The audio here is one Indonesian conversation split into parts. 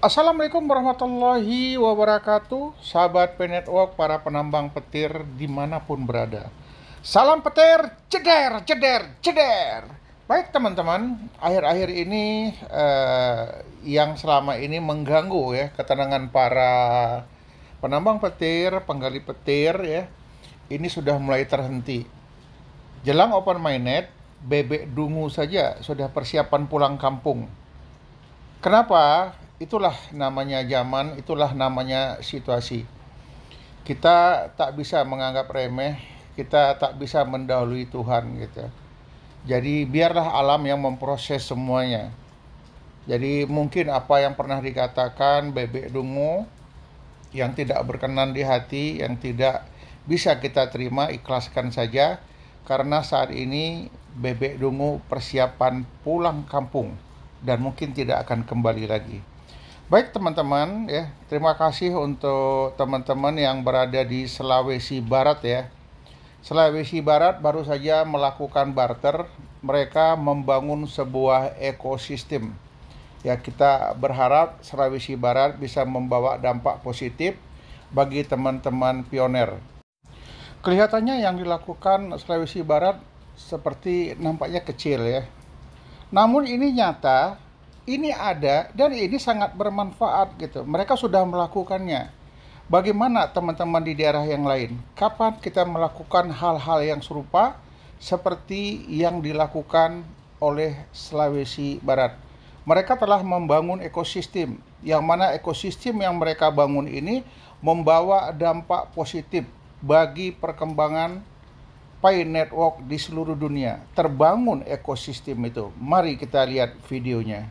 Assalamualaikum warahmatullahi wabarakatuh Sahabat penetwork para penambang petir dimanapun berada Salam petir, ceder, ceder, ceder Baik teman-teman, akhir-akhir ini eh, yang selama ini mengganggu ya ketenangan para penambang petir, penggali petir ya Ini sudah mulai terhenti Jelang open mainnet, bebek dungu saja sudah persiapan pulang kampung Kenapa? Itulah namanya zaman, itulah namanya situasi. Kita tak bisa menganggap remeh, kita tak bisa mendahului Tuhan gitu. Jadi biarlah alam yang memproses semuanya. Jadi mungkin apa yang pernah dikatakan bebek dungu yang tidak berkenan di hati, yang tidak bisa kita terima, ikhlaskan saja karena saat ini bebek dungu persiapan pulang kampung dan mungkin tidak akan kembali lagi. Baik teman-teman ya, terima kasih untuk teman-teman yang berada di Sulawesi Barat ya. Sulawesi Barat baru saja melakukan barter, mereka membangun sebuah ekosistem. Ya, kita berharap Sulawesi Barat bisa membawa dampak positif bagi teman-teman pioner. Kelihatannya yang dilakukan Sulawesi Barat seperti nampaknya kecil ya. Namun ini nyata ini ada dan ini sangat bermanfaat gitu. Mereka sudah melakukannya. Bagaimana teman-teman di daerah yang lain? Kapan kita melakukan hal-hal yang serupa seperti yang dilakukan oleh Sulawesi Barat? Mereka telah membangun ekosistem, yang mana ekosistem yang mereka bangun ini membawa dampak positif bagi perkembangan pay Network di seluruh dunia. Terbangun ekosistem itu. Mari kita lihat videonya.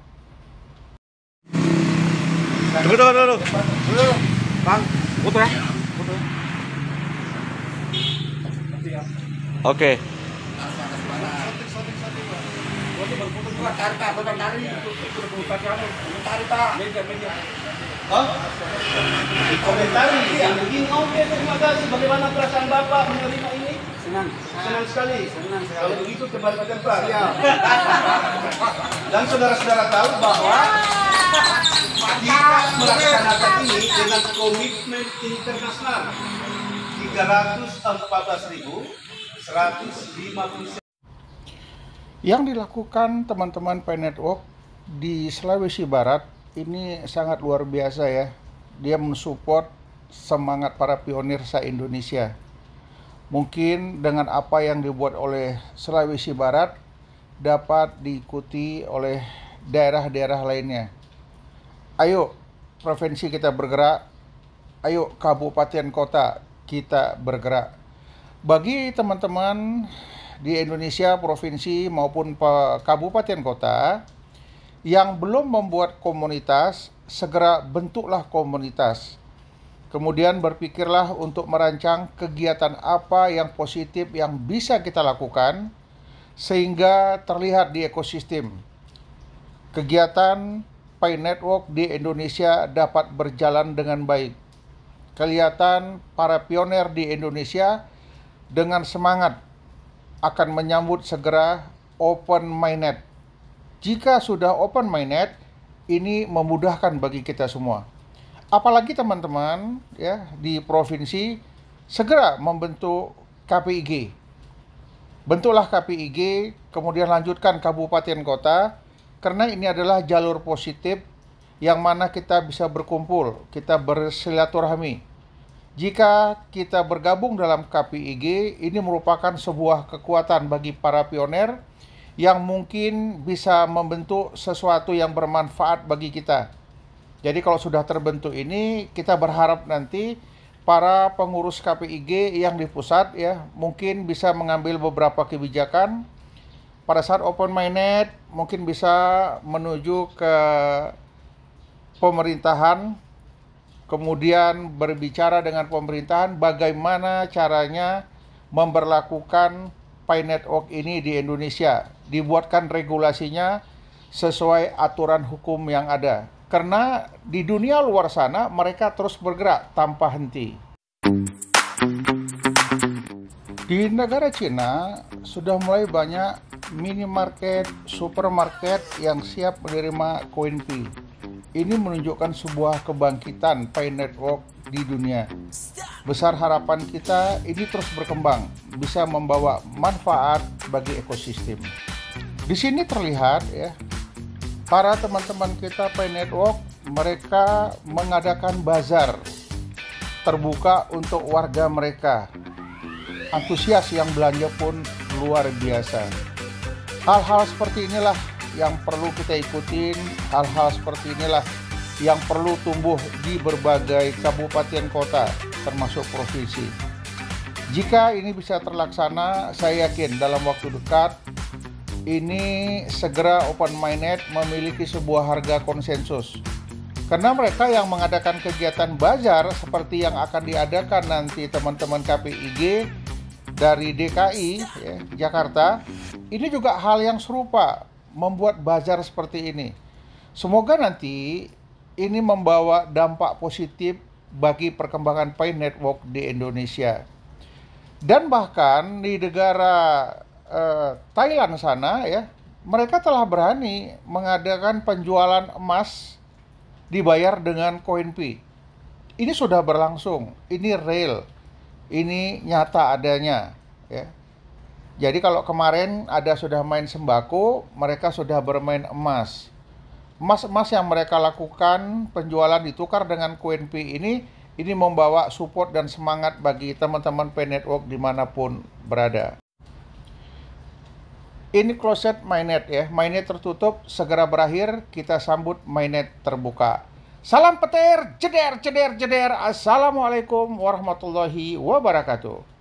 Tunggu, tunggu, tunggu. Dulu, Bang. Foto ya. Foto. Ya. Oke. Yang begini, Oke, terima kasih. Bagaimana perasaan Bapak menerima ini? senang. Senang sekali. Senang sekali. Kalau begitu tebar tempat. Ya. Dan saudara-saudara tahu bahwa kita melaksanakan ini dengan komitmen internasional 314.150 yang dilakukan teman-teman Pen Network di Sulawesi Barat ini sangat luar biasa ya. Dia mensupport semangat para pionir sa Indonesia. Mungkin dengan apa yang dibuat oleh Sulawesi Barat dapat diikuti oleh daerah-daerah lainnya. Ayo, provinsi kita bergerak. Ayo, kabupaten kota kita bergerak. Bagi teman-teman di Indonesia, provinsi maupun kabupaten kota yang belum membuat komunitas, segera bentuklah komunitas Kemudian berpikirlah untuk merancang kegiatan apa yang positif yang bisa kita lakukan sehingga terlihat di ekosistem. Kegiatan pay Network di Indonesia dapat berjalan dengan baik. Kelihatan para pioner di Indonesia dengan semangat akan menyambut segera Open MyNet. Jika sudah Open MyNet, ini memudahkan bagi kita semua apalagi teman-teman ya di provinsi segera membentuk KPIG. Bentuklah KPIG, kemudian lanjutkan kabupaten kota karena ini adalah jalur positif yang mana kita bisa berkumpul, kita bersilaturahmi. Jika kita bergabung dalam KPIG, ini merupakan sebuah kekuatan bagi para pioner yang mungkin bisa membentuk sesuatu yang bermanfaat bagi kita jadi kalau sudah terbentuk ini kita berharap nanti para pengurus KPIG yang di pusat ya mungkin bisa mengambil beberapa kebijakan pada saat open mainnet, mungkin bisa menuju ke pemerintahan kemudian berbicara dengan pemerintahan bagaimana caranya memperlakukan pay Network ini di Indonesia dibuatkan regulasinya sesuai aturan hukum yang ada karena di dunia luar sana mereka terus bergerak tanpa henti. Di negara Cina sudah mulai banyak minimarket, supermarket yang siap menerima koin P. Ini menunjukkan sebuah kebangkitan Pay Network di dunia. Besar harapan kita ini terus berkembang, bisa membawa manfaat bagi ekosistem. Di sini terlihat ya, para teman-teman kita Pay Network mereka mengadakan bazar terbuka untuk warga mereka. Antusias yang belanja pun luar biasa. Hal-hal seperti inilah yang perlu kita ikutin, hal-hal seperti inilah yang perlu tumbuh di berbagai kabupaten kota termasuk provinsi. Jika ini bisa terlaksana, saya yakin dalam waktu dekat ini segera open minded memiliki sebuah harga konsensus karena mereka yang mengadakan kegiatan bazar seperti yang akan diadakan nanti teman-teman KPIG dari DKI ya, Jakarta ini juga hal yang serupa membuat bazar seperti ini semoga nanti ini membawa dampak positif bagi perkembangan Pay Network di Indonesia dan bahkan di negara Eh, Thailand sana ya, mereka telah berani mengadakan penjualan emas dibayar dengan koin P Ini sudah berlangsung, ini real, ini nyata adanya, ya. Jadi kalau kemarin ada sudah main sembako, mereka sudah bermain emas. Emas-emas yang mereka lakukan penjualan ditukar dengan koin P ini ini membawa support dan semangat bagi teman-teman P Network dimanapun berada. Ini kloset mainnet ya. Mainnet tertutup segera berakhir. Kita sambut mainnet terbuka. Salam petir, jeder, jeder, jeder. Assalamualaikum warahmatullahi wabarakatuh.